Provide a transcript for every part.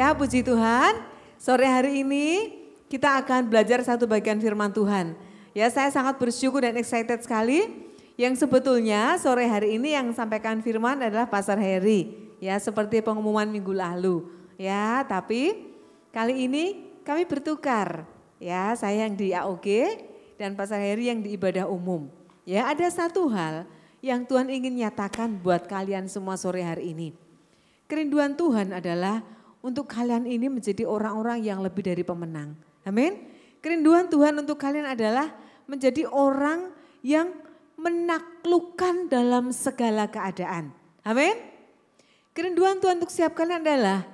Ya puji Tuhan, sore hari ini kita akan belajar satu bagian firman Tuhan. Ya saya sangat bersyukur dan excited sekali yang sebetulnya sore hari ini yang sampaikan firman adalah Pastor Heri. Ya seperti pengumuman minggu lalu. Ya tapi kali ini kami bertukar. Ya saya yang di AOG dan Pastor Heri yang di ibadah umum. Ya ada satu hal yang Tuhan ingin nyatakan buat kalian semua sore hari ini. Kerinduan Tuhan adalah untuk kalian ini menjadi orang-orang yang lebih dari pemenang. Amin. Kerinduan Tuhan untuk kalian adalah menjadi orang yang menaklukkan dalam segala keadaan. Amin. Kerinduan Tuhan untuk siap kalian adalah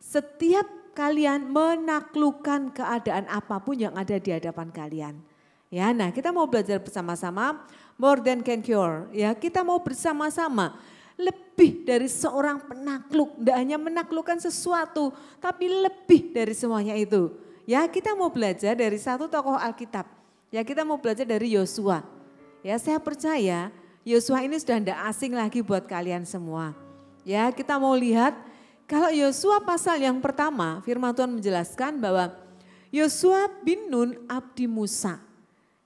setiap kalian menaklukkan keadaan apapun yang ada di hadapan kalian. Ya, nah kita mau belajar bersama-sama more than can cure. Ya, kita mau bersama-sama lebih dari seorang penakluk. Tidak hanya menaklukkan sesuatu, tapi lebih dari semuanya itu. Ya kita mau belajar dari satu tokoh Alkitab. Ya kita mau belajar dari Yosua. Ya saya percaya Yosua ini sudah tidak asing lagi buat kalian semua. Ya kita mau lihat kalau Yosua pasal yang pertama firman Tuhan menjelaskan bahwa Yosua bin Nun abdi Musa.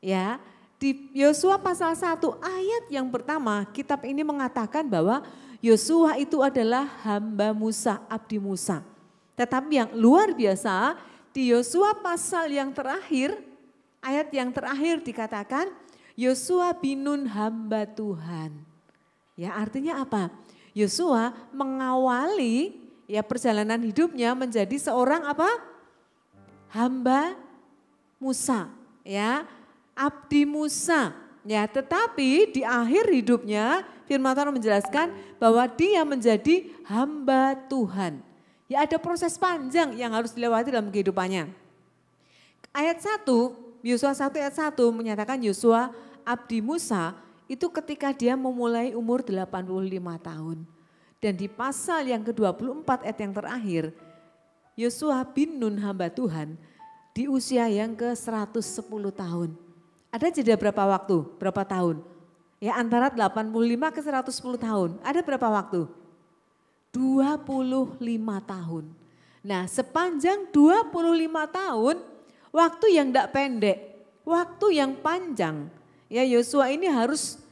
Ya, di Yosua pasal 1 ayat yang pertama, kitab ini mengatakan bahwa Yosua itu adalah hamba Musa, abdi Musa. Tetapi yang luar biasa, di Yosua pasal yang terakhir, ayat yang terakhir dikatakan, Yosua binun hamba Tuhan. Ya artinya apa? Yosua mengawali ya perjalanan hidupnya menjadi seorang apa? hamba Musa, ya. Abdi Musa. Ya, tetapi di akhir hidupnya firman Tuhan menjelaskan bahwa dia menjadi hamba Tuhan. Ya ada proses panjang yang harus dilewati dalam kehidupannya. Ayat 1, Yosua 1 ayat 1 menyatakan Yosua Abdi Musa itu ketika dia memulai umur 85 tahun. Dan di pasal yang ke-24 ayat yang terakhir, Yosua bin Nun hamba Tuhan di usia yang ke-110 tahun. Ada jeda berapa waktu? Berapa tahun? Ya antara 85 ke 110 tahun. Ada berapa waktu? 25 tahun. Nah sepanjang 25 tahun waktu yang tidak pendek, waktu yang panjang. Ya Yosua ini harus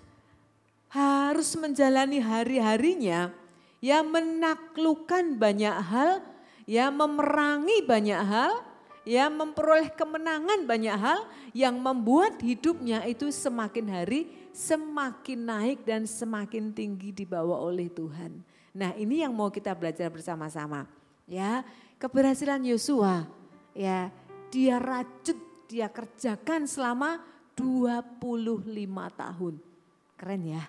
harus menjalani hari-harinya ya menaklukkan banyak hal, ya memerangi banyak hal, ya memperoleh kemenangan banyak hal yang membuat hidupnya itu semakin hari semakin naik dan semakin tinggi dibawa oleh Tuhan. Nah, ini yang mau kita belajar bersama-sama. Ya, keberhasilan Yosua ya, dia rajut, dia kerjakan selama 25 tahun. Keren ya.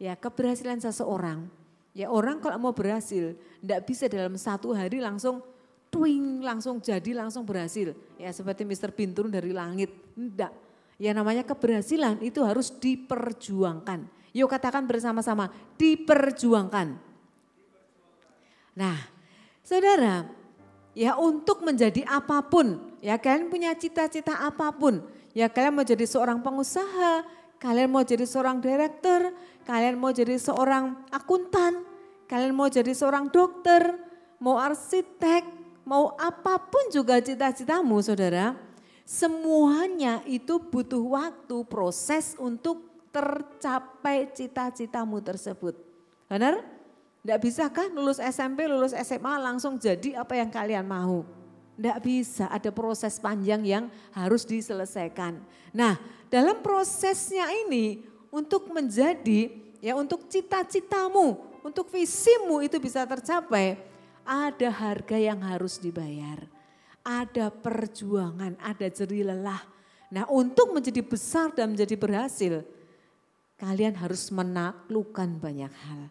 Ya, keberhasilan seseorang. Ya, orang kalau mau berhasil, tidak bisa dalam satu hari langsung twing langsung jadi langsung berhasil. Ya seperti Mr. Binturun dari langit. Enggak. Ya namanya keberhasilan itu harus diperjuangkan. Yuk katakan bersama-sama, diperjuangkan. Nah, saudara, ya untuk menjadi apapun, ya kalian punya cita-cita apapun, ya kalian mau jadi seorang pengusaha, kalian mau jadi seorang direktur, kalian mau jadi seorang akuntan, kalian mau jadi seorang dokter, mau arsitek, mau apapun juga cita-citamu saudara, semuanya itu butuh waktu proses untuk tercapai cita-citamu tersebut. Benar? Tidak kan lulus SMP, lulus SMA langsung jadi apa yang kalian mau? Tidak bisa, ada proses panjang yang harus diselesaikan. Nah, dalam prosesnya ini untuk menjadi ya untuk cita-citamu, untuk visimu itu bisa tercapai, ada harga yang harus dibayar. Ada perjuangan, ada jerih lelah. Nah untuk menjadi besar dan menjadi berhasil, kalian harus menaklukkan banyak hal.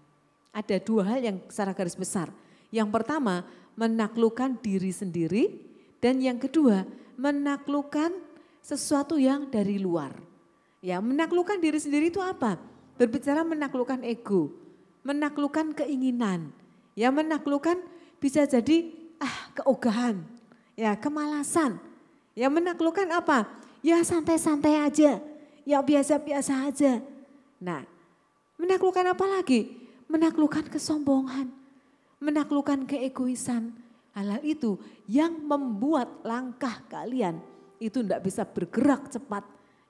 Ada dua hal yang secara garis besar. Yang pertama, menaklukkan diri sendiri. Dan yang kedua, menaklukkan sesuatu yang dari luar. Ya, menaklukkan diri sendiri itu apa? Berbicara menaklukkan ego, menaklukkan keinginan, ya menaklukkan bisa jadi ah keogahan, ya kemalasan. ya menaklukkan apa? Ya santai-santai aja, ya biasa-biasa aja. Nah, menaklukkan apa lagi? Menaklukkan kesombongan, menaklukkan keegoisan. Hal-hal itu yang membuat langkah kalian itu tidak bisa bergerak cepat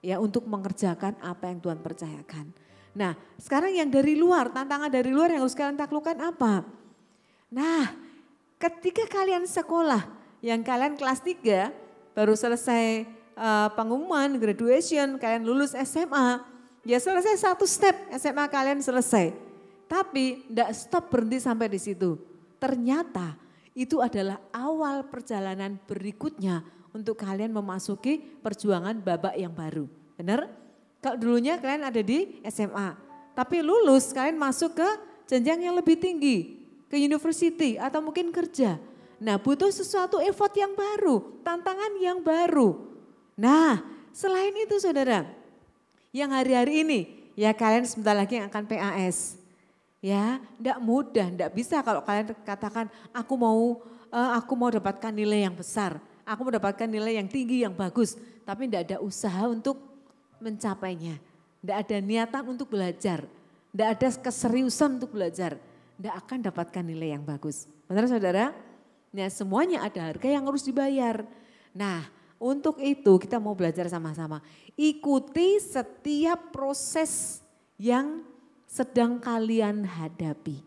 ya untuk mengerjakan apa yang Tuhan percayakan. Nah, sekarang yang dari luar, tantangan dari luar yang harus kalian taklukkan apa? Nah, ketika kalian sekolah, yang kalian kelas 3, baru selesai uh, pengumuman, graduation, kalian lulus SMA, ya selesai satu step SMA kalian selesai. Tapi tidak stop berhenti sampai di situ. Ternyata itu adalah awal perjalanan berikutnya untuk kalian memasuki perjuangan babak yang baru. Benar? Kalau dulunya kalian ada di SMA, tapi lulus kalian masuk ke jenjang yang lebih tinggi, ke university atau mungkin kerja. Nah butuh sesuatu effort yang baru, tantangan yang baru. Nah selain itu saudara, yang hari-hari ini ya kalian sebentar lagi yang akan PAS. Ya, tidak mudah, tidak bisa kalau kalian katakan aku mau eh, aku mau dapatkan nilai yang besar, aku mau dapatkan nilai yang tinggi, yang bagus. Tapi tidak ada usaha untuk mencapainya. Tidak ada niatan untuk belajar. Tidak ada keseriusan untuk belajar tidak akan dapatkan nilai yang bagus. Benar saudara? Nah semuanya ada harga yang harus dibayar. Nah untuk itu kita mau belajar sama-sama. Ikuti setiap proses yang sedang kalian hadapi.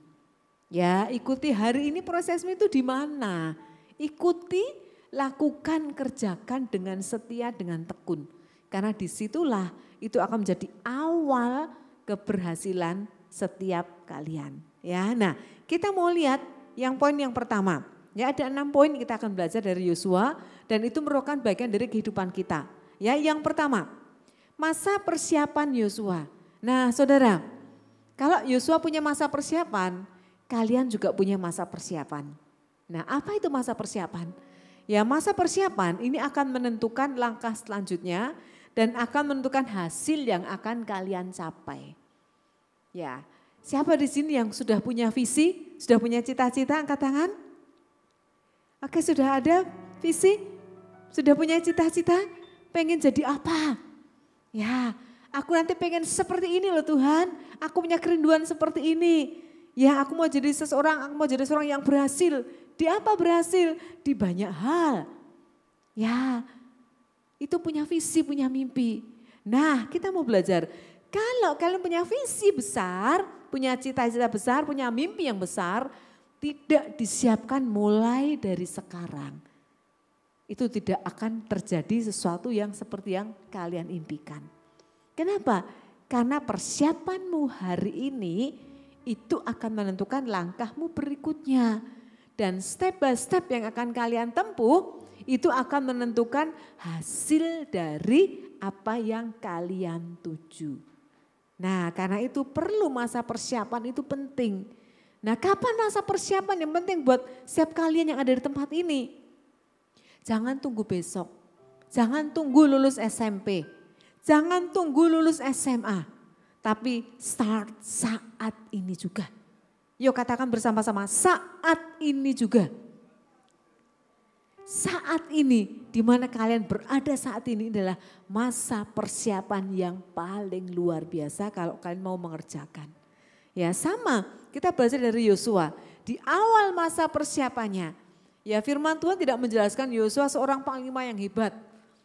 Ya ikuti hari ini prosesmu itu di mana. Ikuti, lakukan, kerjakan dengan setia, dengan tekun. Karena disitulah itu akan menjadi awal keberhasilan setiap kalian. Ya, nah kita mau lihat yang poin yang pertama. Ya ada enam poin kita akan belajar dari Yosua dan itu merupakan bagian dari kehidupan kita. Ya yang pertama masa persiapan Yosua. Nah saudara kalau Yosua punya masa persiapan kalian juga punya masa persiapan. Nah apa itu masa persiapan? Ya masa persiapan ini akan menentukan langkah selanjutnya dan akan menentukan hasil yang akan kalian capai. Ya, Siapa di sini yang sudah punya visi, sudah punya cita-cita, angkat tangan. Oke, sudah ada visi, sudah punya cita-cita, pengen jadi apa? Ya, aku nanti pengen seperti ini loh Tuhan, aku punya kerinduan seperti ini. Ya, aku mau jadi seseorang, aku mau jadi seorang yang berhasil. Di apa berhasil? Di banyak hal. Ya, itu punya visi, punya mimpi. Nah, kita mau belajar. Kalau kalian punya visi besar, punya cita-cita besar, punya mimpi yang besar, tidak disiapkan mulai dari sekarang. Itu tidak akan terjadi sesuatu yang seperti yang kalian impikan. Kenapa? Karena persiapanmu hari ini itu akan menentukan langkahmu berikutnya. Dan step by step yang akan kalian tempuh itu akan menentukan hasil dari apa yang kalian tuju. Nah karena itu perlu masa persiapan itu penting. Nah kapan masa persiapan yang penting buat setiap kalian yang ada di tempat ini? Jangan tunggu besok, jangan tunggu lulus SMP, jangan tunggu lulus SMA. Tapi start saat ini juga. Yuk katakan bersama-sama saat ini juga saat ini, di mana kalian berada saat ini adalah masa persiapan yang paling luar biasa kalau kalian mau mengerjakan. Ya sama, kita belajar dari Yosua. Di awal masa persiapannya, ya firman Tuhan tidak menjelaskan Yosua seorang panglima yang hebat.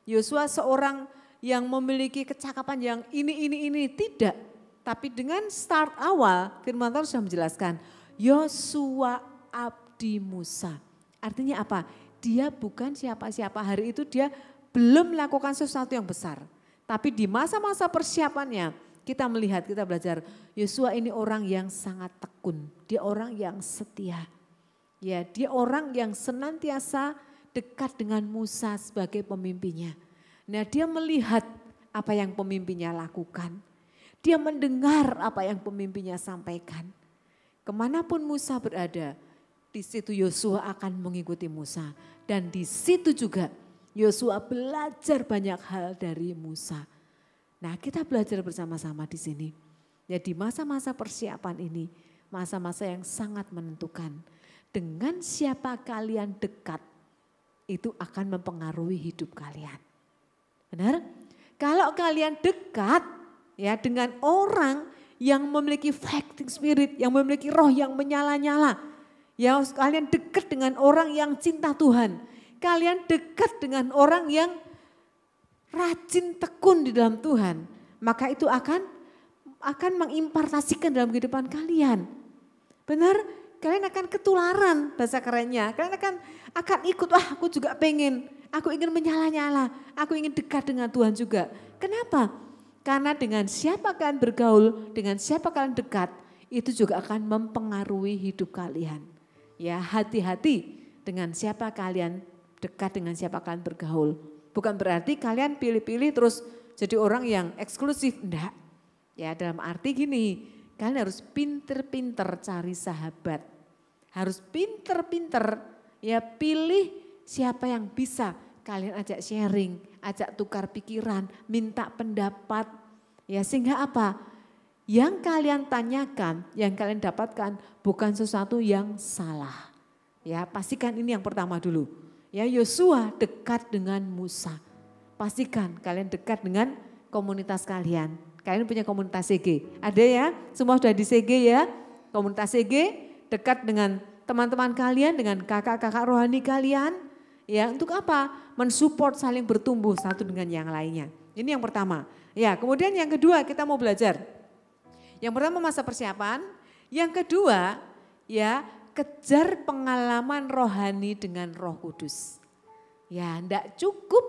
Yosua seorang yang memiliki kecakapan yang ini, ini, ini. Tidak, tapi dengan start awal firman Tuhan sudah menjelaskan. Yosua abdi Musa. Artinya apa? dia bukan siapa-siapa. Hari itu dia belum melakukan sesuatu yang besar. Tapi di masa-masa persiapannya kita melihat, kita belajar Yosua ini orang yang sangat tekun. Dia orang yang setia. Ya, dia orang yang senantiasa dekat dengan Musa sebagai pemimpinnya. Nah, dia melihat apa yang pemimpinnya lakukan. Dia mendengar apa yang pemimpinnya sampaikan. Kemanapun Musa berada, di situ Yosua akan mengikuti Musa. Dan di situ juga Yosua belajar banyak hal dari Musa. Nah kita belajar bersama-sama di sini. Ya masa-masa persiapan ini, masa-masa yang sangat menentukan. Dengan siapa kalian dekat, itu akan mempengaruhi hidup kalian. Benar? Kalau kalian dekat ya dengan orang yang memiliki fighting spirit, yang memiliki roh yang menyala-nyala, Ya kalian dekat dengan orang yang cinta Tuhan. Kalian dekat dengan orang yang rajin tekun di dalam Tuhan. Maka itu akan akan mengimpartasikan dalam kehidupan kalian. Benar? Kalian akan ketularan bahasa kerennya. Kalian akan akan ikut, wah aku juga pengen. Aku ingin menyala-nyala. Aku ingin dekat dengan Tuhan juga. Kenapa? Karena dengan siapa kalian bergaul, dengan siapa kalian dekat, itu juga akan mempengaruhi hidup kalian ya hati-hati dengan siapa kalian dekat dengan siapa kalian bergaul. Bukan berarti kalian pilih-pilih terus jadi orang yang eksklusif, enggak. Ya dalam arti gini, kalian harus pinter-pinter cari sahabat. Harus pinter-pinter ya pilih siapa yang bisa kalian ajak sharing, ajak tukar pikiran, minta pendapat. Ya sehingga apa? Yang kalian tanyakan, yang kalian dapatkan bukan sesuatu yang salah. Ya, pastikan ini yang pertama dulu. Ya, Yosua dekat dengan Musa. Pastikan kalian dekat dengan komunitas kalian. Kalian punya komunitas CG. Ada ya? Semua sudah di CG ya? Komunitas CG dekat dengan teman-teman kalian, dengan kakak-kakak rohani kalian. Ya, untuk apa? Mensupport saling bertumbuh satu dengan yang lainnya. Ini yang pertama. Ya, kemudian yang kedua kita mau belajar yang pertama masa persiapan, yang kedua ya kejar pengalaman rohani dengan Roh Kudus. Ya, ndak cukup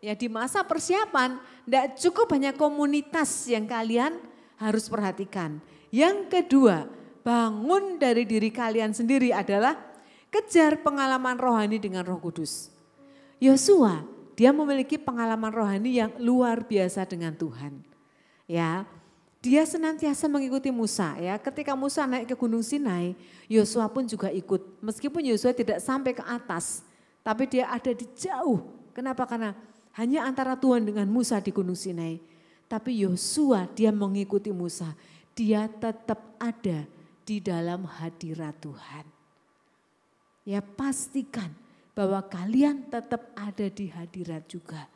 ya di masa persiapan, ndak cukup banyak komunitas yang kalian harus perhatikan. Yang kedua, bangun dari diri kalian sendiri adalah kejar pengalaman rohani dengan Roh Kudus. Yosua, dia memiliki pengalaman rohani yang luar biasa dengan Tuhan. Ya, dia senantiasa mengikuti Musa ya. Ketika Musa naik ke Gunung Sinai, Yosua pun juga ikut. Meskipun Yosua tidak sampai ke atas, tapi dia ada di jauh. Kenapa? Karena hanya antara Tuhan dengan Musa di Gunung Sinai. Tapi Yosua dia mengikuti Musa. Dia tetap ada di dalam hadirat Tuhan. Ya pastikan bahwa kalian tetap ada di hadirat juga.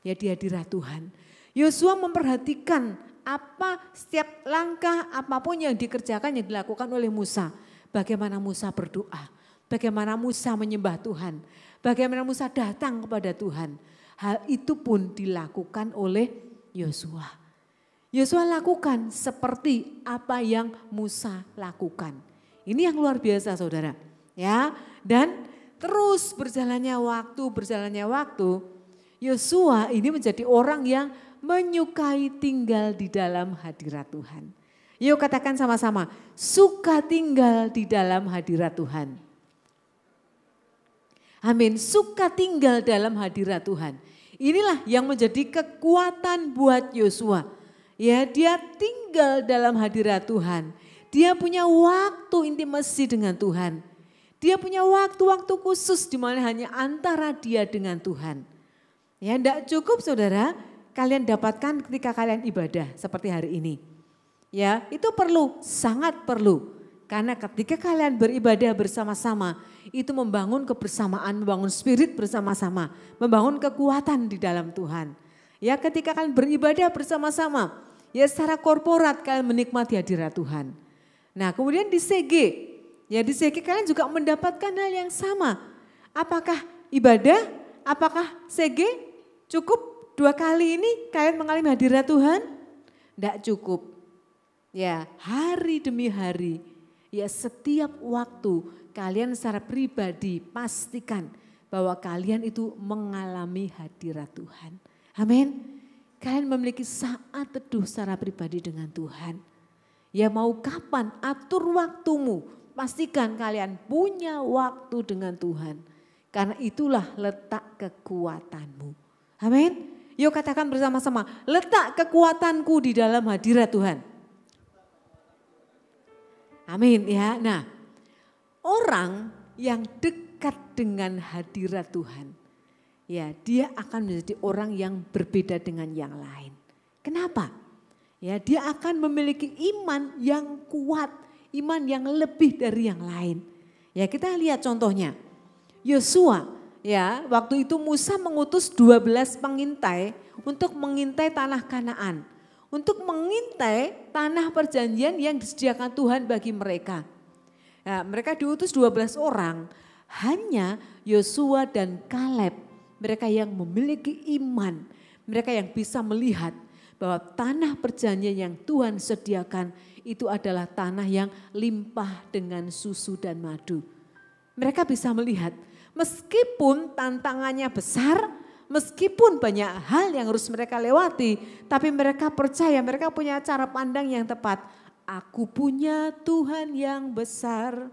Ya di hadirat Tuhan. Yosua memperhatikan apa setiap langkah apapun yang dikerjakan yang dilakukan oleh Musa. Bagaimana Musa berdoa, bagaimana Musa menyembah Tuhan, bagaimana Musa datang kepada Tuhan. Hal itu pun dilakukan oleh Yosua. Yosua lakukan seperti apa yang Musa lakukan. Ini yang luar biasa saudara. Ya, dan terus berjalannya waktu, berjalannya waktu, Yosua ini menjadi orang yang menyukai tinggal di dalam hadirat Tuhan. Yuk katakan sama-sama, suka tinggal di dalam hadirat Tuhan. Amin, suka tinggal dalam hadirat Tuhan. Inilah yang menjadi kekuatan buat Yosua. Ya, dia tinggal dalam hadirat Tuhan. Dia punya waktu intimasi dengan Tuhan. Dia punya waktu-waktu khusus di mana hanya antara dia dengan Tuhan. Ya, tidak cukup saudara, kalian dapatkan ketika kalian ibadah seperti hari ini. Ya, itu perlu, sangat perlu. Karena ketika kalian beribadah bersama-sama, itu membangun kebersamaan, membangun spirit bersama-sama, membangun kekuatan di dalam Tuhan. Ya, ketika kalian beribadah bersama-sama, ya secara korporat kalian menikmati hadirat Tuhan. Nah, kemudian di CG, ya di CG kalian juga mendapatkan hal yang sama. Apakah ibadah? Apakah CG cukup dua kali ini kalian mengalami hadirat Tuhan? Tidak cukup. Ya, hari demi hari, ya setiap waktu kalian secara pribadi pastikan bahwa kalian itu mengalami hadirat Tuhan. Amin. Kalian memiliki saat teduh secara pribadi dengan Tuhan. Ya mau kapan atur waktumu, pastikan kalian punya waktu dengan Tuhan. Karena itulah letak kekuatanmu. Amin. Yuk katakan bersama-sama, letak kekuatanku di dalam hadirat Tuhan. Amin ya. Nah, orang yang dekat dengan hadirat Tuhan, ya dia akan menjadi orang yang berbeda dengan yang lain. Kenapa? Ya, dia akan memiliki iman yang kuat, iman yang lebih dari yang lain. Ya, kita lihat contohnya. Yosua ya waktu itu Musa mengutus 12 pengintai untuk mengintai tanah Kanaan, untuk mengintai tanah perjanjian yang disediakan Tuhan bagi mereka. ya, mereka diutus 12 orang, hanya Yosua dan Kaleb, mereka yang memiliki iman, mereka yang bisa melihat bahwa tanah perjanjian yang Tuhan sediakan itu adalah tanah yang limpah dengan susu dan madu. Mereka bisa melihat Meskipun tantangannya besar, meskipun banyak hal yang harus mereka lewati, tapi mereka percaya, mereka punya cara pandang yang tepat. Aku punya Tuhan yang besar,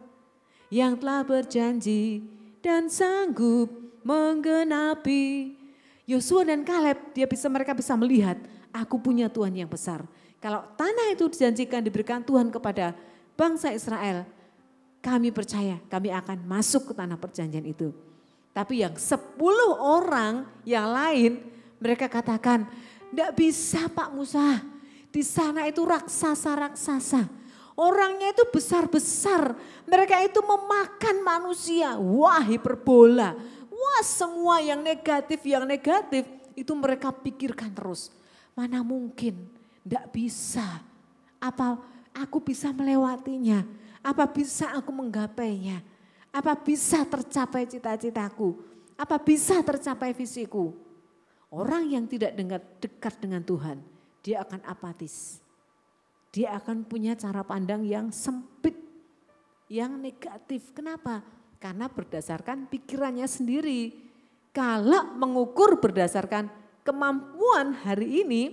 yang telah berjanji dan sanggup menggenapi. Yosua dan Kaleb, dia bisa mereka bisa melihat, aku punya Tuhan yang besar. Kalau tanah itu dijanjikan diberikan Tuhan kepada bangsa Israel, kami percaya kami akan masuk ke tanah perjanjian itu. Tapi yang sepuluh orang yang lain mereka katakan, tidak bisa Pak Musa, di sana itu raksasa-raksasa. Orangnya itu besar-besar, mereka itu memakan manusia. Wah hiperbola, wah semua yang negatif, yang negatif itu mereka pikirkan terus. Mana mungkin, tidak bisa. Apa aku bisa melewatinya? Apa bisa aku menggapainya? Apa bisa tercapai cita-citaku? Apa bisa tercapai visiku? Orang yang tidak dengar dekat dengan Tuhan, dia akan apatis. Dia akan punya cara pandang yang sempit, yang negatif. Kenapa? Karena berdasarkan pikirannya sendiri. Kalau mengukur berdasarkan kemampuan hari ini,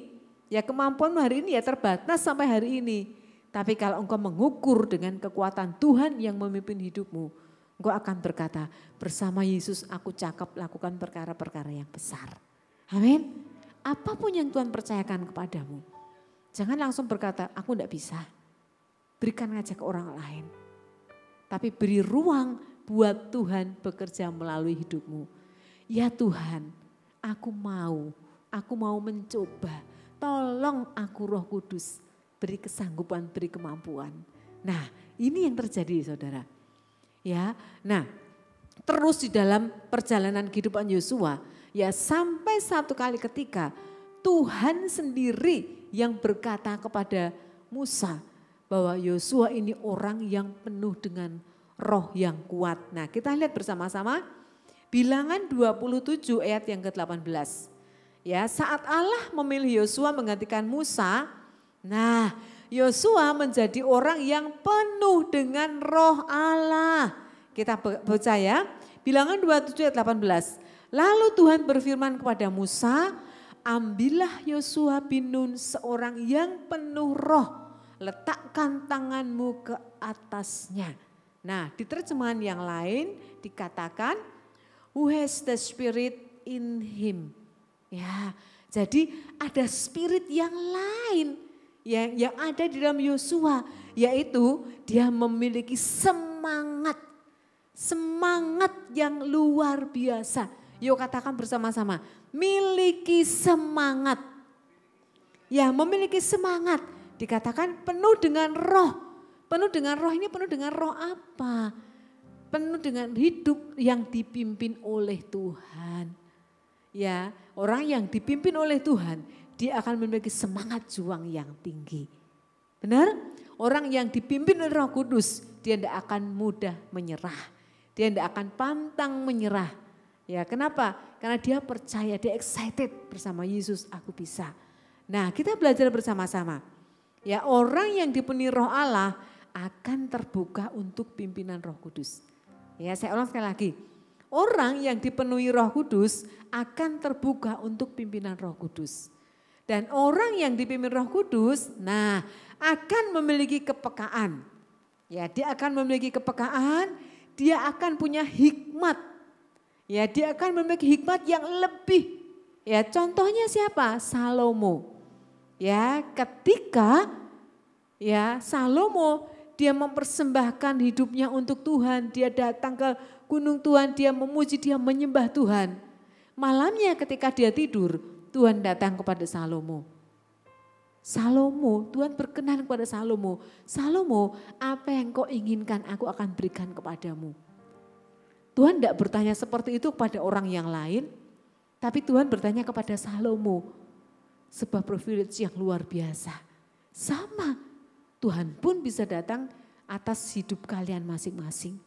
ya kemampuan hari ini ya terbatas sampai hari ini. Tapi kalau engkau mengukur dengan kekuatan Tuhan yang memimpin hidupmu, engkau akan berkata, bersama Yesus aku cakap lakukan perkara-perkara yang besar. Amin. Apapun yang Tuhan percayakan kepadamu, jangan langsung berkata, aku tidak bisa. Berikan aja ke orang lain. Tapi beri ruang buat Tuhan bekerja melalui hidupmu. Ya Tuhan, aku mau, aku mau mencoba. Tolong aku roh kudus, beri kesanggupan, beri kemampuan. Nah, ini yang terjadi Saudara. Ya. Nah, terus di dalam perjalanan kehidupan Yosua, ya sampai satu kali ketika Tuhan sendiri yang berkata kepada Musa bahwa Yosua ini orang yang penuh dengan roh yang kuat. Nah, kita lihat bersama-sama Bilangan 27 ayat yang ke-18. Ya, saat Allah memilih Yosua menggantikan Musa, Nah, Yosua menjadi orang yang penuh dengan roh Allah. Kita percaya, bilangan 27 ayat 18. Lalu Tuhan berfirman kepada Musa, ambillah Yosua bin Nun seorang yang penuh roh, letakkan tanganmu ke atasnya. Nah, di terjemahan yang lain dikatakan, who has the spirit in him. Ya, jadi ada spirit yang lain yang yang ada di dalam Yosua yaitu dia memiliki semangat semangat yang luar biasa. Yuk katakan bersama-sama, miliki semangat. Ya, memiliki semangat dikatakan penuh dengan roh. Penuh dengan roh ini penuh dengan roh apa? Penuh dengan hidup yang dipimpin oleh Tuhan. Ya, orang yang dipimpin oleh Tuhan, dia akan memiliki semangat juang yang tinggi. Benar? Orang yang dipimpin oleh roh kudus, dia tidak akan mudah menyerah. Dia tidak akan pantang menyerah. Ya, kenapa? Karena dia percaya, dia excited bersama Yesus, aku bisa. Nah, kita belajar bersama-sama. Ya, orang yang dipenuhi roh Allah akan terbuka untuk pimpinan roh kudus. Ya, saya ulang sekali lagi. Orang yang dipenuhi roh kudus akan terbuka untuk pimpinan roh kudus. Dan orang yang dipimpin Roh Kudus, nah akan memiliki kepekaan. Ya, dia akan memiliki kepekaan, dia akan punya hikmat. Ya, dia akan memiliki hikmat yang lebih. Ya, contohnya siapa? Salomo. Ya, ketika ya Salomo dia mempersembahkan hidupnya untuk Tuhan, dia datang ke gunung Tuhan, dia memuji, dia menyembah Tuhan. Malamnya ketika dia tidur, Tuhan datang kepada Salomo. Salomo, Tuhan berkenan kepada Salomo. Salomo, apa yang kau inginkan aku akan berikan kepadamu. Tuhan tidak bertanya seperti itu kepada orang yang lain, tapi Tuhan bertanya kepada Salomo. Sebuah privilege yang luar biasa. Sama, Tuhan pun bisa datang atas hidup kalian masing-masing.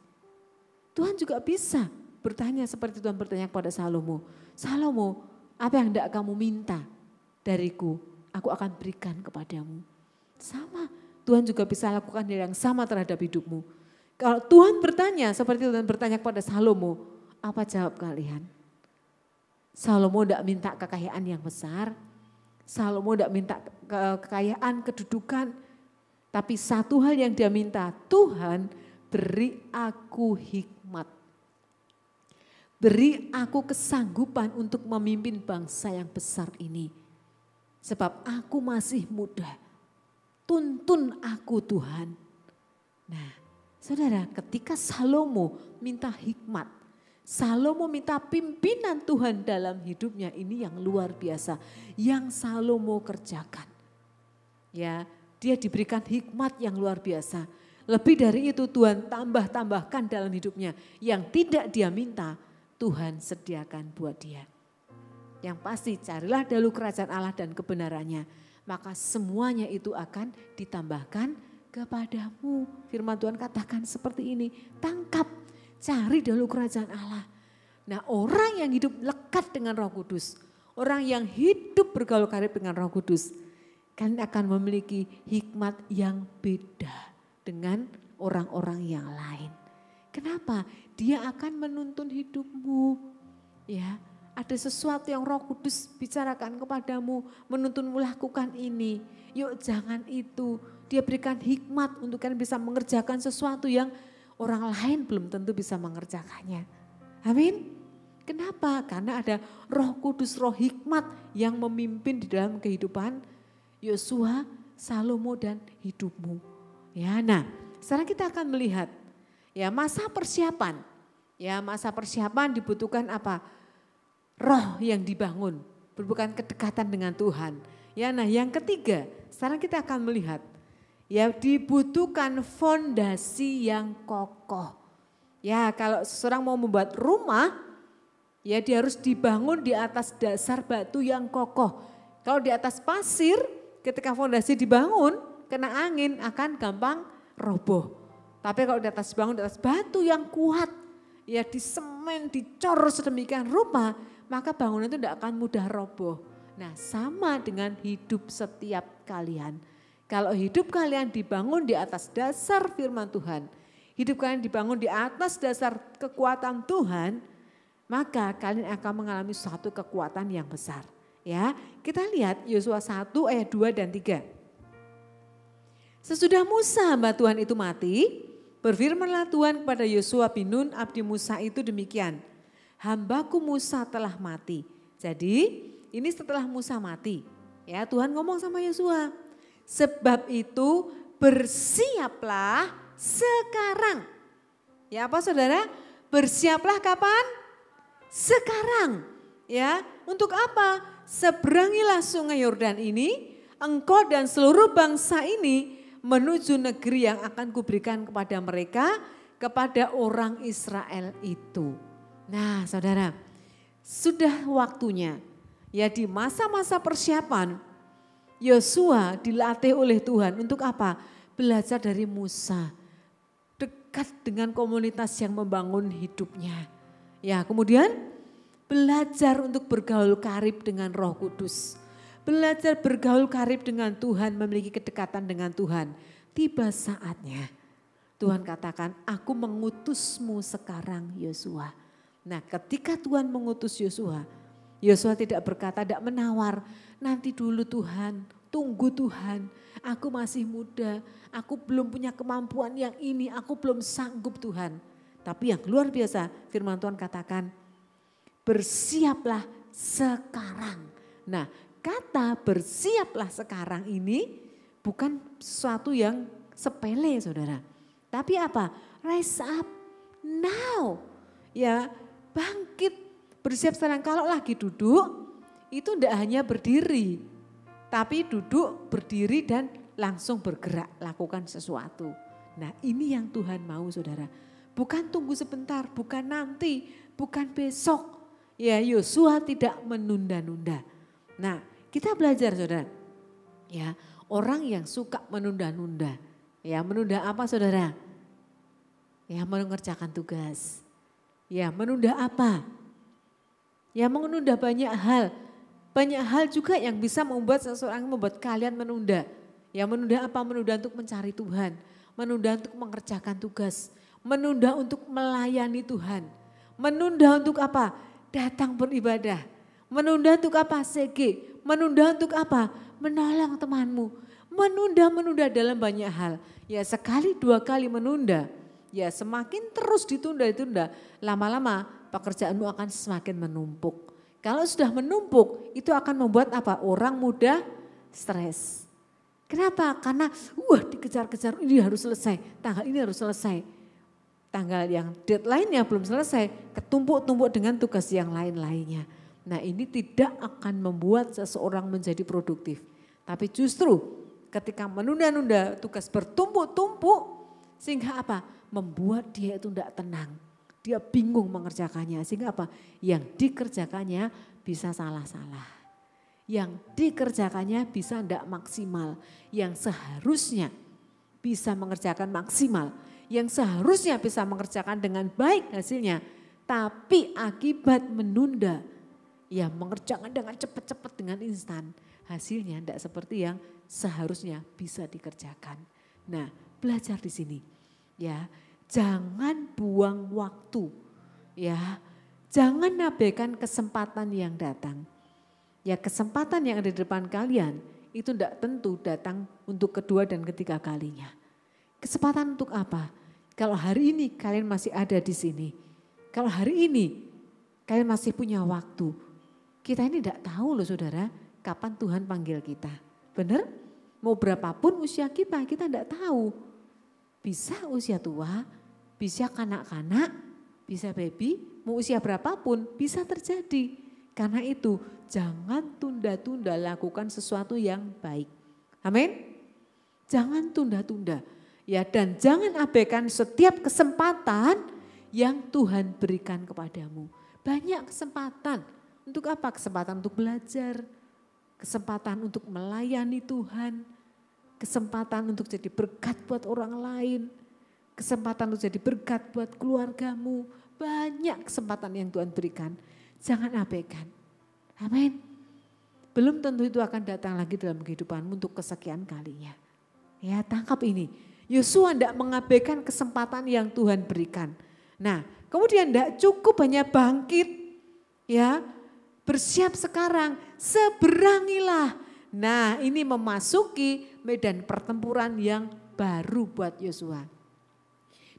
Tuhan juga bisa bertanya seperti Tuhan bertanya kepada Salomo. Salomo, apa yang hendak kamu minta dariku, aku akan berikan kepadamu. Sama, Tuhan juga bisa lakukan hal yang sama terhadap hidupmu. Kalau Tuhan bertanya, seperti Tuhan bertanya kepada Salomo, apa jawab kalian? Salomo tidak minta kekayaan yang besar, Salomo tidak minta kekayaan, kedudukan, tapi satu hal yang dia minta, Tuhan beri aku hikmat Beri aku kesanggupan untuk memimpin bangsa yang besar ini. Sebab aku masih muda. Tuntun aku Tuhan. Nah, saudara, ketika Salomo minta hikmat, Salomo minta pimpinan Tuhan dalam hidupnya ini yang luar biasa, yang Salomo kerjakan. Ya, dia diberikan hikmat yang luar biasa. Lebih dari itu Tuhan tambah-tambahkan dalam hidupnya yang tidak dia minta Tuhan sediakan buat dia. Yang pasti carilah dahulu kerajaan Allah dan kebenarannya. Maka semuanya itu akan ditambahkan kepadamu. Firman Tuhan katakan seperti ini, tangkap, cari dahulu kerajaan Allah. Nah orang yang hidup lekat dengan roh kudus, orang yang hidup bergaul karib dengan roh kudus, kalian akan memiliki hikmat yang beda dengan orang-orang yang lain. Kenapa? Dia akan menuntun hidupmu. Ya, ada sesuatu yang Roh Kudus bicarakan kepadamu, menuntunmu lakukan ini. Yuk jangan itu. Dia berikan hikmat untuk kalian bisa mengerjakan sesuatu yang orang lain belum tentu bisa mengerjakannya. Amin. Kenapa? Karena ada roh kudus, roh hikmat yang memimpin di dalam kehidupan Yosua, Salomo, dan hidupmu. Ya, nah sekarang kita akan melihat Ya, masa persiapan. Ya, masa persiapan dibutuhkan apa? Roh yang dibangun, bukan kedekatan dengan Tuhan. Ya, nah yang ketiga, sekarang kita akan melihat ya dibutuhkan fondasi yang kokoh. Ya, kalau seseorang mau membuat rumah, ya dia harus dibangun di atas dasar batu yang kokoh. Kalau di atas pasir, ketika fondasi dibangun, kena angin akan gampang roboh. Tapi kalau di atas bangun, di atas batu yang kuat, ya di semen, di dicor sedemikian rupa, maka bangunan itu tidak akan mudah roboh. Nah sama dengan hidup setiap kalian. Kalau hidup kalian dibangun di atas dasar firman Tuhan, hidup kalian dibangun di atas dasar kekuatan Tuhan, maka kalian akan mengalami suatu kekuatan yang besar. Ya, kita lihat Yosua 1 ayat 2 dan 3. Sesudah Musa hamba Tuhan itu mati, Berfirmanlah Tuhan kepada Yosua bin Nun abdi Musa itu demikian. Hambaku Musa telah mati. Jadi ini setelah Musa mati. Ya Tuhan ngomong sama Yosua. Sebab itu bersiaplah sekarang. Ya apa saudara? Bersiaplah kapan? Sekarang. Ya untuk apa? Seberangilah sungai Yordan ini. Engkau dan seluruh bangsa ini menuju negeri yang akan kuberikan kepada mereka, kepada orang Israel itu. Nah saudara, sudah waktunya ya di masa-masa persiapan Yosua dilatih oleh Tuhan untuk apa? Belajar dari Musa, dekat dengan komunitas yang membangun hidupnya. Ya, kemudian belajar untuk bergaul karib dengan Roh Kudus belajar bergaul karib dengan Tuhan, memiliki kedekatan dengan Tuhan. Tiba saatnya Tuhan katakan, aku mengutusmu sekarang Yosua. Nah ketika Tuhan mengutus Yosua, Yosua tidak berkata, tidak menawar, nanti dulu Tuhan, tunggu Tuhan, aku masih muda, aku belum punya kemampuan yang ini, aku belum sanggup Tuhan. Tapi yang luar biasa firman Tuhan katakan, bersiaplah sekarang. Nah kata bersiaplah sekarang ini bukan sesuatu yang sepele saudara. Tapi apa? Rise up now. Ya bangkit bersiap sekarang. Kalau lagi duduk itu tidak hanya berdiri. Tapi duduk, berdiri dan langsung bergerak lakukan sesuatu. Nah ini yang Tuhan mau saudara. Bukan tunggu sebentar, bukan nanti, bukan besok. Ya Yosua tidak menunda-nunda Nah, kita belajar Saudara. Ya, orang yang suka menunda-nunda. Ya, menunda apa Saudara? Ya, mengerjakan tugas. Ya, menunda apa? Ya, menunda banyak hal. Banyak hal juga yang bisa membuat seseorang membuat kalian menunda. Ya, menunda apa? Menunda untuk mencari Tuhan, menunda untuk mengerjakan tugas, menunda untuk melayani Tuhan, menunda untuk apa? Datang beribadah Menunda untuk apa? CG. Menunda untuk apa? Menolong temanmu. Menunda-menunda dalam banyak hal. Ya sekali dua kali menunda. Ya semakin terus ditunda-ditunda. Lama-lama pekerjaanmu akan semakin menumpuk. Kalau sudah menumpuk itu akan membuat apa? Orang muda stres. Kenapa? Karena wah dikejar-kejar ini harus selesai, tanggal ini harus selesai. Tanggal yang deadline-nya belum selesai, ketumpuk-tumpuk dengan tugas yang lain-lainnya. Nah ini tidak akan membuat seseorang menjadi produktif. Tapi justru ketika menunda-nunda tugas bertumpuk-tumpuk sehingga apa? Membuat dia itu tidak tenang. Dia bingung mengerjakannya sehingga apa? Yang dikerjakannya bisa salah-salah. Yang dikerjakannya bisa tidak maksimal. Yang seharusnya bisa mengerjakan maksimal. Yang seharusnya bisa mengerjakan dengan baik hasilnya. Tapi akibat menunda ya mengerjakan dengan cepat-cepat dengan instan. Hasilnya tidak seperti yang seharusnya bisa dikerjakan. Nah, belajar di sini. Ya, jangan buang waktu. Ya, jangan abaikan kesempatan yang datang. Ya, kesempatan yang ada di depan kalian itu tidak tentu datang untuk kedua dan ketiga kalinya. Kesempatan untuk apa? Kalau hari ini kalian masih ada di sini, kalau hari ini kalian masih punya waktu, kita ini tidak tahu loh saudara, kapan Tuhan panggil kita. Benar? Mau berapapun usia kita, kita tidak tahu. Bisa usia tua, bisa kanak-kanak, bisa baby, mau usia berapapun bisa terjadi. Karena itu jangan tunda-tunda lakukan sesuatu yang baik. Amin? Jangan tunda-tunda. Ya dan jangan abaikan setiap kesempatan yang Tuhan berikan kepadamu. Banyak kesempatan untuk apa? Kesempatan untuk belajar, kesempatan untuk melayani Tuhan, kesempatan untuk jadi berkat buat orang lain, kesempatan untuk jadi berkat buat keluargamu. Banyak kesempatan yang Tuhan berikan. Jangan abaikan. Amin. Belum tentu itu akan datang lagi dalam kehidupanmu untuk kesekian kalinya. Ya, tangkap ini. Yosua tidak mengabaikan kesempatan yang Tuhan berikan. Nah, kemudian tidak cukup hanya bangkit, ya, bersiap sekarang, seberangilah. Nah ini memasuki medan pertempuran yang baru buat Yosua.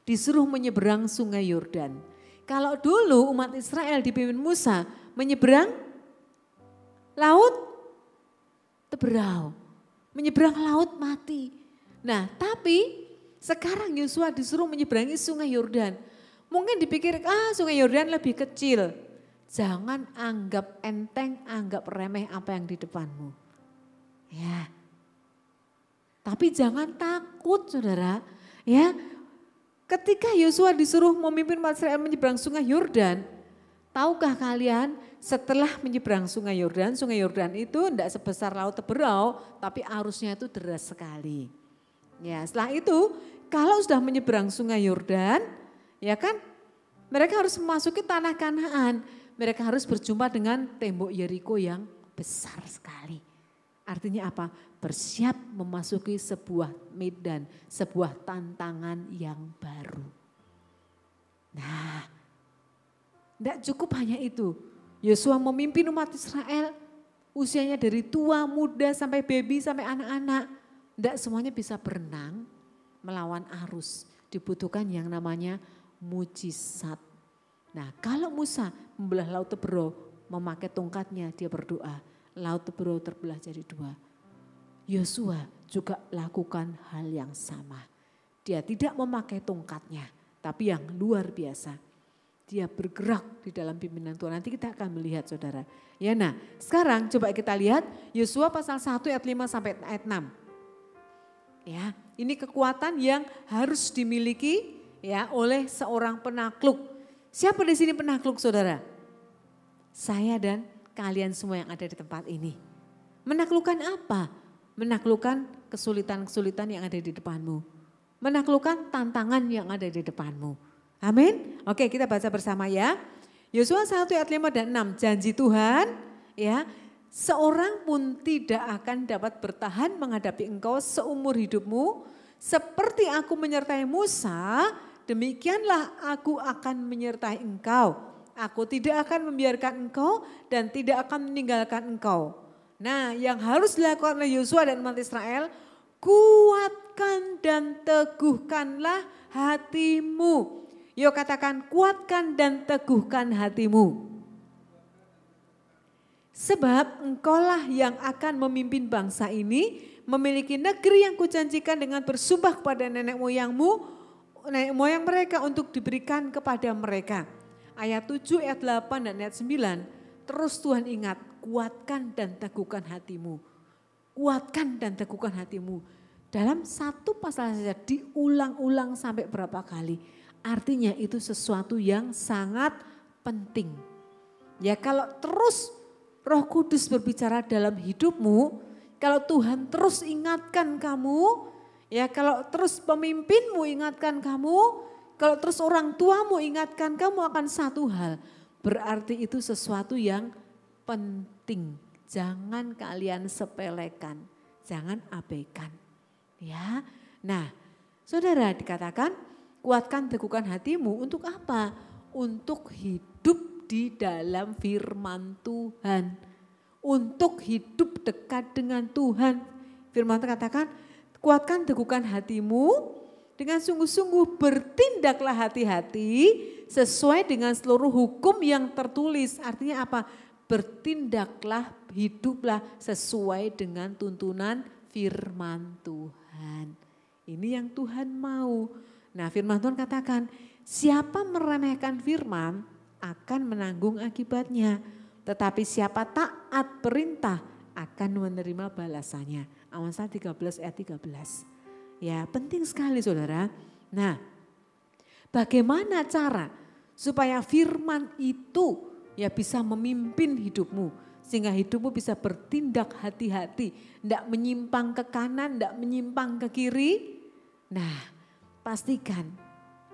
Disuruh menyeberang sungai Yordan. Kalau dulu umat Israel dipimpin Musa menyeberang laut teberau. Menyeberang laut mati. Nah tapi sekarang Yosua disuruh menyeberangi sungai Yordan. Mungkin dipikir, ah sungai Yordan lebih kecil. Jangan anggap enteng, anggap remeh apa yang di depanmu. Ya. Tapi jangan takut saudara. Ya. Ketika Yosua disuruh memimpin masyarakat menyeberang sungai Yordan, tahukah kalian setelah menyeberang sungai Yordan, sungai Yordan itu tidak sebesar laut teberau, tapi arusnya itu deras sekali. Ya, setelah itu kalau sudah menyeberang sungai Yordan, ya kan mereka harus memasuki tanah Kanaan mereka harus berjumpa dengan tembok Yeriko yang besar sekali. Artinya apa? Bersiap memasuki sebuah medan, sebuah tantangan yang baru. Nah, tidak cukup hanya itu. Yosua memimpin umat Israel, usianya dari tua, muda, sampai baby, sampai anak-anak. Tidak semuanya bisa berenang melawan arus. Dibutuhkan yang namanya mujizat Nah kalau Musa membelah laut tebro memakai tongkatnya dia berdoa. Laut tebro terbelah jadi dua. Yosua juga lakukan hal yang sama. Dia tidak memakai tongkatnya tapi yang luar biasa. Dia bergerak di dalam pimpinan Tuhan. Nanti kita akan melihat saudara. Ya nah sekarang coba kita lihat Yosua pasal 1 ayat 5 sampai ayat 6. Ya, ini kekuatan yang harus dimiliki ya oleh seorang penakluk Siapa di sini penakluk saudara? Saya dan kalian semua yang ada di tempat ini. Menaklukkan apa? Menaklukkan kesulitan-kesulitan yang ada di depanmu. Menaklukkan tantangan yang ada di depanmu. Amin. Oke, kita baca bersama ya. Yosua 1 ayat 5 dan 6, janji Tuhan ya, seorang pun tidak akan dapat bertahan menghadapi engkau seumur hidupmu, seperti aku menyertai Musa demikianlah aku akan menyertai engkau. Aku tidak akan membiarkan engkau dan tidak akan meninggalkan engkau. Nah yang harus dilakukan oleh Yosua dan umat Israel, kuatkan dan teguhkanlah hatimu. Yo katakan kuatkan dan teguhkan hatimu. Sebab engkaulah yang akan memimpin bangsa ini, memiliki negeri yang kujanjikan dengan bersumpah kepada nenek moyangmu, nenek moyang mereka untuk diberikan kepada mereka. Ayat 7, ayat 8, dan ayat 9. Terus Tuhan ingat, kuatkan dan teguhkan hatimu. Kuatkan dan teguhkan hatimu. Dalam satu pasal saja diulang-ulang sampai berapa kali. Artinya itu sesuatu yang sangat penting. Ya kalau terus roh kudus berbicara dalam hidupmu, kalau Tuhan terus ingatkan kamu, Ya, kalau terus pemimpinmu ingatkan kamu, kalau terus orang tuamu ingatkan kamu akan satu hal, berarti itu sesuatu yang penting. Jangan kalian sepelekan, jangan abaikan. Ya. Nah, Saudara dikatakan kuatkan teguhkan hatimu untuk apa? Untuk hidup di dalam firman Tuhan. Untuk hidup dekat dengan Tuhan. Firman Tuhan katakan, Kuatkan tegukan hatimu dengan sungguh-sungguh bertindaklah hati-hati sesuai dengan seluruh hukum yang tertulis. Artinya apa? Bertindaklah, hiduplah sesuai dengan tuntunan firman Tuhan. Ini yang Tuhan mau. Nah firman Tuhan katakan, siapa meremehkan firman akan menanggung akibatnya. Tetapi siapa taat perintah akan menerima balasannya. Amsal 13 ayat 13. Ya penting sekali saudara. Nah bagaimana cara supaya firman itu ya bisa memimpin hidupmu sehingga hidupmu bisa bertindak hati-hati, tidak menyimpang ke kanan, tidak menyimpang ke kiri. Nah, pastikan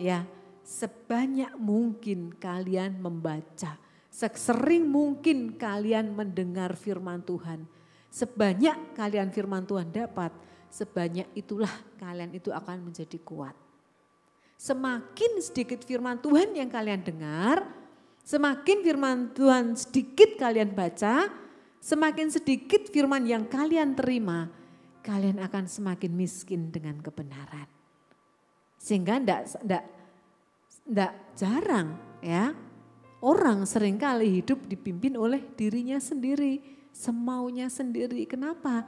ya sebanyak mungkin kalian membaca, sesering mungkin kalian mendengar firman Tuhan. Sebanyak kalian firman Tuhan dapat, sebanyak itulah kalian itu akan menjadi kuat. Semakin sedikit firman Tuhan yang kalian dengar, semakin firman Tuhan sedikit kalian baca, semakin sedikit firman yang kalian terima, kalian akan semakin miskin dengan kebenaran. Sehingga tidak tidak tidak jarang ya, orang seringkali hidup dipimpin oleh dirinya sendiri semaunya sendiri. Kenapa?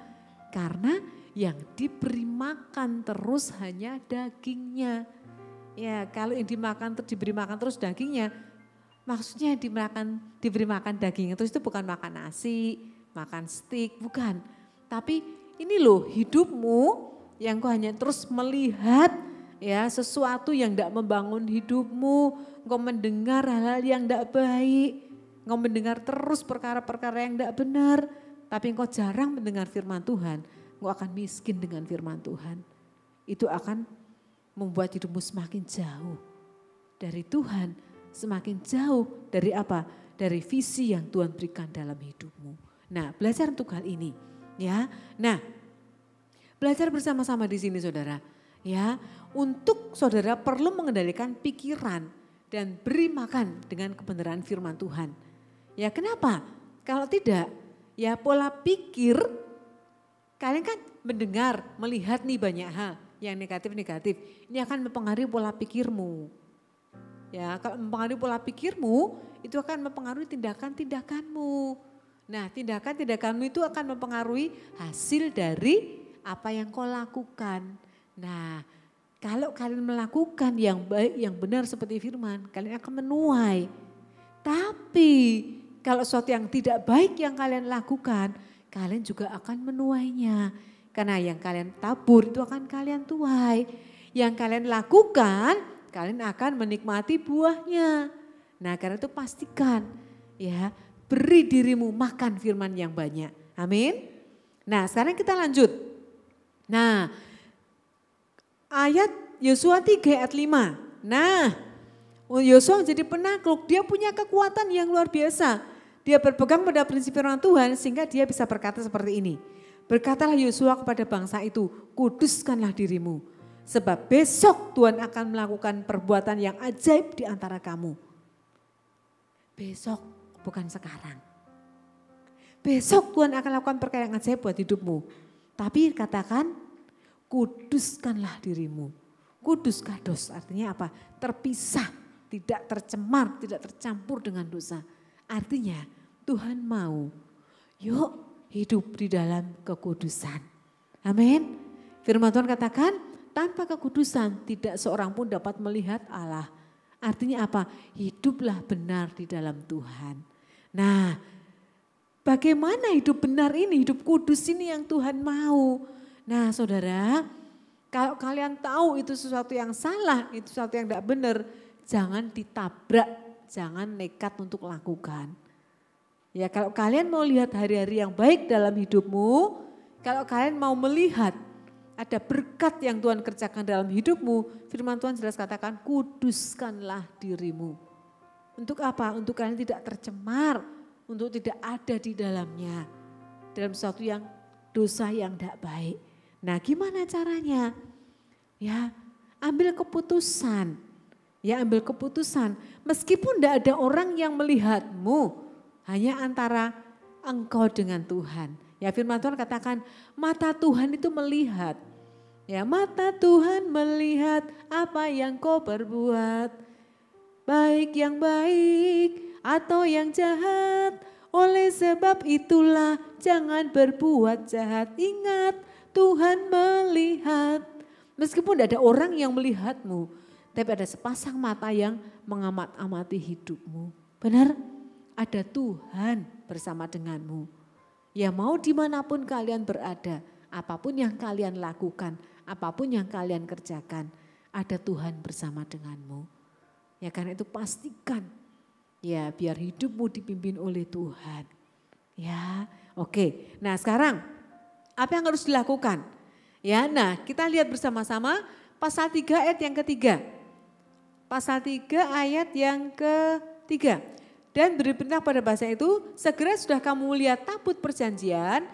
Karena yang diberi makan terus hanya dagingnya. Ya, kalau yang dimakan diberi makan terus dagingnya, maksudnya dimakan diberi makan dagingnya terus itu bukan makan nasi, makan steak, bukan. Tapi ini loh hidupmu yang kau hanya terus melihat ya sesuatu yang tidak membangun hidupmu, kau mendengar hal-hal yang tidak baik, Engkau mendengar terus perkara-perkara yang tidak benar. Tapi engkau jarang mendengar firman Tuhan. Engkau akan miskin dengan firman Tuhan. Itu akan membuat hidupmu semakin jauh dari Tuhan. Semakin jauh dari apa? Dari visi yang Tuhan berikan dalam hidupmu. Nah belajar untuk hal ini. ya. Nah belajar bersama-sama di sini saudara. Ya, untuk saudara perlu mengendalikan pikiran dan beri makan dengan kebenaran firman Tuhan. Ya kenapa? Kalau tidak, ya pola pikir kalian kan mendengar, melihat nih banyak hal yang negatif-negatif. Ini akan mempengaruhi pola pikirmu. Ya, kalau mempengaruhi pola pikirmu, itu akan mempengaruhi tindakan-tindakanmu. Nah, tindakan-tindakanmu itu akan mempengaruhi hasil dari apa yang kau lakukan. Nah, kalau kalian melakukan yang baik, yang benar seperti firman, kalian akan menuai. Tapi kalau sesuatu yang tidak baik yang kalian lakukan, kalian juga akan menuainya. Karena yang kalian tabur itu akan kalian tuai. Yang kalian lakukan, kalian akan menikmati buahnya. Nah karena itu pastikan ya beri dirimu makan firman yang banyak. Amin. Nah sekarang kita lanjut. Nah ayat Yosua 3 ayat 5. Nah Oh, Yosua jadi penakluk, dia punya kekuatan yang luar biasa. Dia berpegang pada prinsip firman Tuhan sehingga dia bisa berkata seperti ini. Berkatalah Yosua kepada bangsa itu, kuduskanlah dirimu. Sebab besok Tuhan akan melakukan perbuatan yang ajaib di antara kamu. Besok, bukan sekarang. Besok Tuhan akan lakukan perkara yang ajaib buat hidupmu. Tapi katakan, kuduskanlah dirimu. Kudus kados artinya apa? Terpisah tidak tercemar, tidak tercampur dengan dosa. Artinya Tuhan mau, yuk hidup di dalam kekudusan. Amin. Firman Tuhan katakan, tanpa kekudusan tidak seorang pun dapat melihat Allah. Artinya apa? Hiduplah benar di dalam Tuhan. Nah, bagaimana hidup benar ini, hidup kudus ini yang Tuhan mau? Nah, saudara, kalau kalian tahu itu sesuatu yang salah, itu sesuatu yang tidak benar, jangan ditabrak, jangan nekat untuk lakukan. Ya kalau kalian mau lihat hari-hari yang baik dalam hidupmu, kalau kalian mau melihat ada berkat yang Tuhan kerjakan dalam hidupmu, firman Tuhan jelas katakan kuduskanlah dirimu. Untuk apa? Untuk kalian tidak tercemar, untuk tidak ada di dalamnya. Dalam sesuatu yang dosa yang tidak baik. Nah gimana caranya? Ya ambil keputusan Ya ambil keputusan. Meskipun tidak ada orang yang melihatmu. Hanya antara engkau dengan Tuhan. Ya firman Tuhan katakan mata Tuhan itu melihat. Ya mata Tuhan melihat apa yang kau perbuat. Baik yang baik atau yang jahat. Oleh sebab itulah jangan berbuat jahat. Ingat Tuhan melihat. Meskipun tidak ada orang yang melihatmu, tapi ada sepasang mata yang mengamat-amati hidupmu. Benar? Ada Tuhan bersama denganmu. Ya mau dimanapun kalian berada, apapun yang kalian lakukan, apapun yang kalian kerjakan, ada Tuhan bersama denganmu. Ya karena itu pastikan, ya biar hidupmu dipimpin oleh Tuhan. Ya, oke. Nah sekarang, apa yang harus dilakukan? Ya, nah kita lihat bersama-sama pasal 3 ayat yang ketiga pasal 3 ayat yang ketiga. Dan beri perintah pada bahasa itu, segera sudah kamu lihat tabut perjanjian,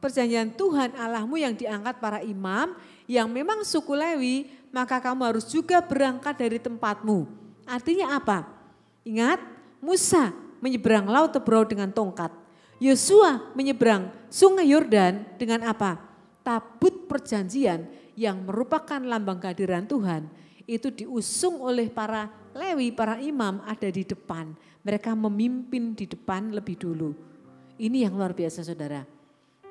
perjanjian Tuhan Allahmu yang diangkat para imam, yang memang suku Lewi, maka kamu harus juga berangkat dari tempatmu. Artinya apa? Ingat, Musa menyeberang laut Tebrau dengan tongkat. Yosua menyeberang sungai Yordan dengan apa? Tabut perjanjian yang merupakan lambang kehadiran Tuhan itu diusung oleh para lewi, para imam ada di depan. Mereka memimpin di depan lebih dulu. Ini yang luar biasa saudara.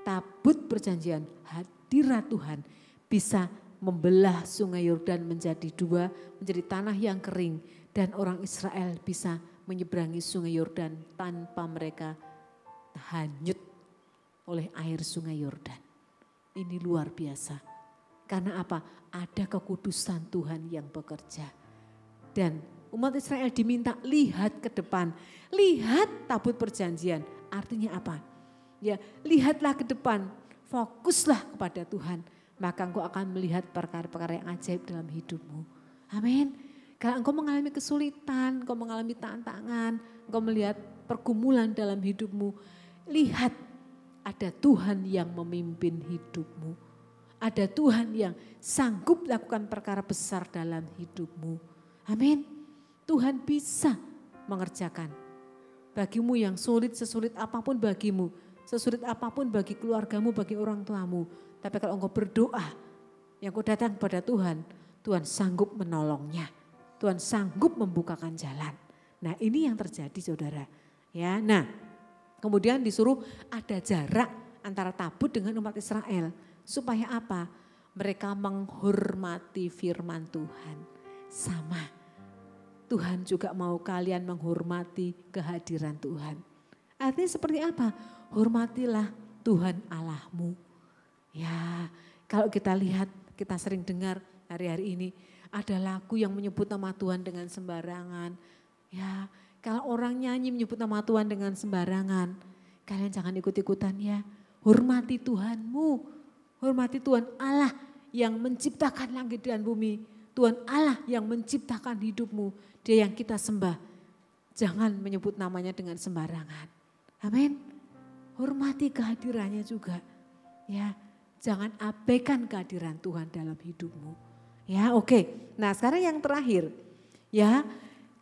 Tabut perjanjian hadirat Tuhan bisa membelah sungai Yordan menjadi dua, menjadi tanah yang kering. Dan orang Israel bisa menyeberangi sungai Yordan tanpa mereka hanyut oleh air sungai Yordan. Ini luar biasa. Karena apa? Ada kekudusan Tuhan yang bekerja. Dan umat Israel diminta lihat ke depan. Lihat tabut perjanjian. Artinya apa? Ya, lihatlah ke depan. Fokuslah kepada Tuhan. Maka engkau akan melihat perkara-perkara yang ajaib dalam hidupmu. Amin. Kalau engkau mengalami kesulitan, engkau mengalami tantangan, engkau melihat pergumulan dalam hidupmu, lihat ada Tuhan yang memimpin hidupmu. Ada Tuhan yang sanggup lakukan perkara besar dalam hidupmu. Amin. Tuhan bisa mengerjakan. Bagimu yang sulit, sesulit apapun bagimu. Sesulit apapun bagi keluargamu, bagi orang tuamu. Tapi kalau engkau berdoa, yang kau datang kepada Tuhan, Tuhan sanggup menolongnya. Tuhan sanggup membukakan jalan. Nah ini yang terjadi saudara. Ya, nah kemudian disuruh ada jarak antara tabut dengan umat Israel. Supaya apa? Mereka menghormati firman Tuhan. Sama. Tuhan juga mau kalian menghormati kehadiran Tuhan. Artinya seperti apa? Hormatilah Tuhan Allahmu. Ya, kalau kita lihat, kita sering dengar hari-hari ini ada lagu yang menyebut nama Tuhan dengan sembarangan. Ya, kalau orang nyanyi menyebut nama Tuhan dengan sembarangan, kalian jangan ikut-ikutan ya. Hormati Tuhanmu. Hormati Tuhan Allah yang menciptakan langit dan bumi. Tuhan Allah yang menciptakan hidupmu. Dia yang kita sembah. Jangan menyebut namanya dengan sembarangan. Amin. Hormati kehadirannya juga. Ya, jangan abaikan kehadiran Tuhan dalam hidupmu. Ya, oke. Okay. Nah, sekarang yang terakhir. Ya,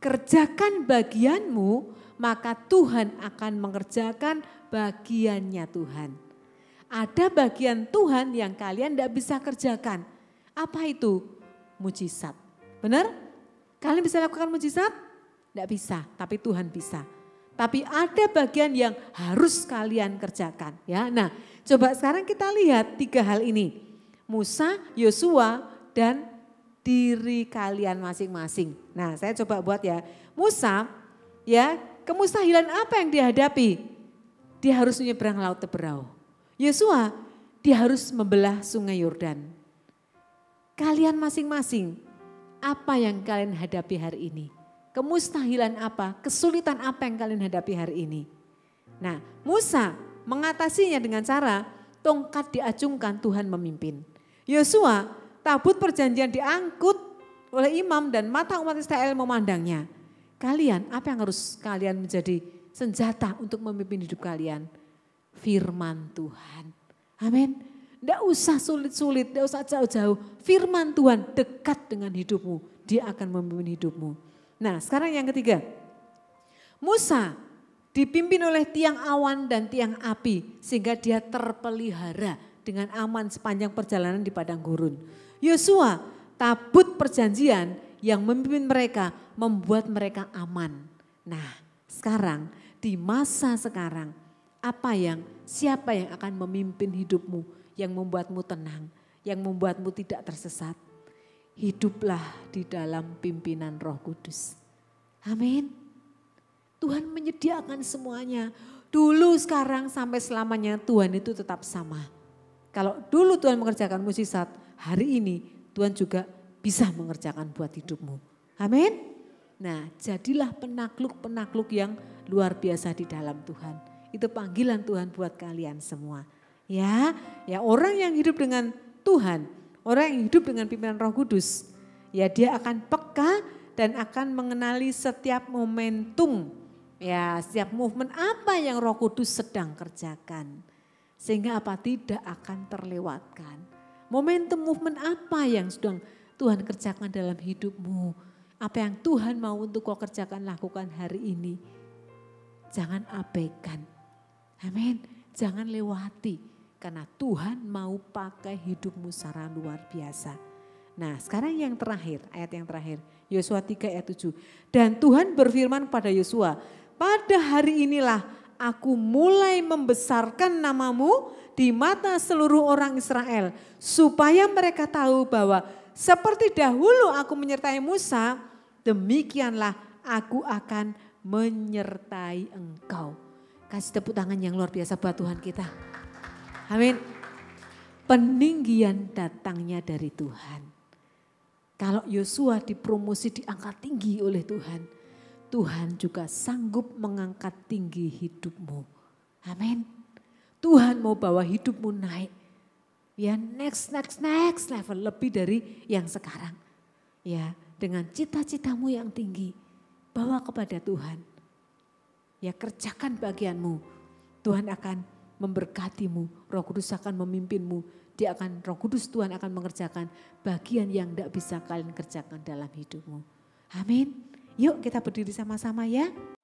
kerjakan bagianmu, maka Tuhan akan mengerjakan bagiannya Tuhan ada bagian Tuhan yang kalian tidak bisa kerjakan. Apa itu? Mujizat. Benar? Kalian bisa lakukan mujizat? Tidak bisa, tapi Tuhan bisa. Tapi ada bagian yang harus kalian kerjakan. Ya, nah coba sekarang kita lihat tiga hal ini. Musa, Yosua, dan diri kalian masing-masing. Nah saya coba buat ya. Musa ya kemustahilan apa yang dihadapi? Dia harus menyeberang laut teberau. Yosua dia harus membelah sungai Yordan. Kalian masing-masing, apa yang kalian hadapi hari ini? Kemustahilan apa? Kesulitan apa yang kalian hadapi hari ini? Nah, Musa mengatasinya dengan cara tongkat diacungkan Tuhan memimpin. Yosua, tabut perjanjian diangkut oleh imam dan mata umat Israel memandangnya. Kalian, apa yang harus kalian menjadi senjata untuk memimpin hidup kalian? firman Tuhan. Amin. Tidak usah sulit-sulit, tidak usah jauh-jauh. Firman Tuhan dekat dengan hidupmu. Dia akan memimpin hidupmu. Nah sekarang yang ketiga. Musa dipimpin oleh tiang awan dan tiang api. Sehingga dia terpelihara dengan aman sepanjang perjalanan di padang gurun. Yosua tabut perjanjian yang memimpin mereka membuat mereka aman. Nah sekarang di masa sekarang apa yang siapa yang akan memimpin hidupmu yang membuatmu tenang, yang membuatmu tidak tersesat. Hiduplah di dalam pimpinan Roh Kudus. Amin. Tuhan menyediakan semuanya. Dulu, sekarang, sampai selamanya Tuhan itu tetap sama. Kalau dulu Tuhan mengerjakan musisat, hari ini Tuhan juga bisa mengerjakan buat hidupmu. Amin. Nah, jadilah penakluk-penakluk yang luar biasa di dalam Tuhan itu panggilan Tuhan buat kalian semua. Ya, ya orang yang hidup dengan Tuhan, orang yang hidup dengan pimpinan Roh Kudus, ya dia akan peka dan akan mengenali setiap momentum ya setiap movement apa yang Roh Kudus sedang kerjakan sehingga apa tidak akan terlewatkan. Momentum movement apa yang sedang Tuhan kerjakan dalam hidupmu? Apa yang Tuhan mau untuk kau kerjakan lakukan hari ini? Jangan abaikan Amin. Jangan lewati karena Tuhan mau pakai hidupmu secara luar biasa. Nah sekarang yang terakhir, ayat yang terakhir. Yosua 3 ayat 7. Dan Tuhan berfirman kepada Yosua, pada hari inilah aku mulai membesarkan namamu di mata seluruh orang Israel. Supaya mereka tahu bahwa seperti dahulu aku menyertai Musa, demikianlah aku akan menyertai engkau. Kasih tepuk tangan yang luar biasa buat Tuhan kita. Amin. Peninggian datangnya dari Tuhan. Kalau Yosua dipromosi diangkat tinggi oleh Tuhan, Tuhan juga sanggup mengangkat tinggi hidupmu. Amin. Tuhan mau bawa hidupmu naik. Ya next, next, next level. Lebih dari yang sekarang. Ya dengan cita-citamu yang tinggi. Bawa kepada Tuhan Ya kerjakan bagianmu. Tuhan akan memberkatimu. Roh Kudus akan memimpinmu. Dia akan, roh kudus Tuhan akan mengerjakan bagian yang tidak bisa kalian kerjakan dalam hidupmu. Amin. Yuk kita berdiri sama-sama ya.